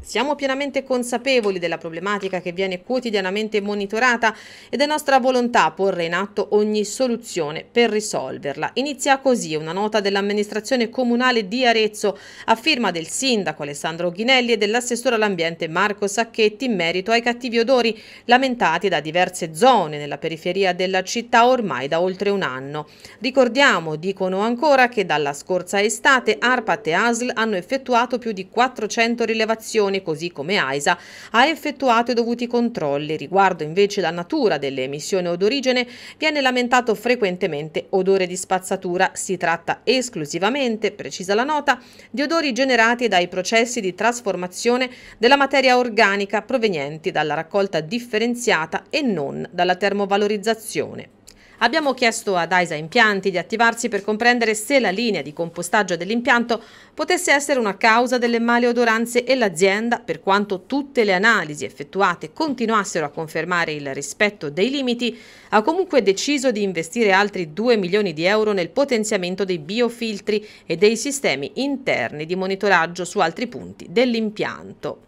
Siamo pienamente consapevoli della problematica che viene quotidianamente monitorata ed è nostra volontà porre in atto ogni soluzione per risolverla. Inizia così una nota dell'amministrazione comunale di Arezzo a firma del sindaco Alessandro Ghinelli e dell'assessore all'ambiente Marco Sacchetti in merito ai cattivi odori lamentati da diverse zone nella periferia della città ormai da oltre un anno. Ricordiamo, dicono ancora, che dalla scorsa estate ARPAT e ASL hanno effettuato più di 400 rilevazioni Commissione, così come AISA, ha effettuato i dovuti controlli. Riguardo invece la natura delle emissioni o d'origine, viene lamentato frequentemente odore di spazzatura. Si tratta esclusivamente, precisa la nota, di odori generati dai processi di trasformazione della materia organica provenienti dalla raccolta differenziata e non dalla termovalorizzazione. Abbiamo chiesto ad AISA Impianti di attivarsi per comprendere se la linea di compostaggio dell'impianto potesse essere una causa delle maleodoranze e l'azienda, per quanto tutte le analisi effettuate continuassero a confermare il rispetto dei limiti, ha comunque deciso di investire altri 2 milioni di euro nel potenziamento dei biofiltri e dei sistemi interni di monitoraggio su altri punti dell'impianto.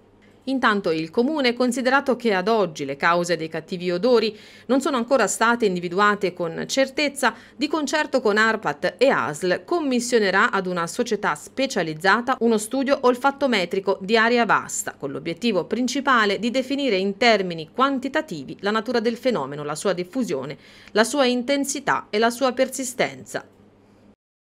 Intanto il Comune, considerato che ad oggi le cause dei cattivi odori non sono ancora state individuate con certezza, di concerto con ARPAT e ASL commissionerà ad una società specializzata uno studio olfattometrico di aria vasta, con l'obiettivo principale di definire in termini quantitativi la natura del fenomeno, la sua diffusione, la sua intensità e la sua persistenza.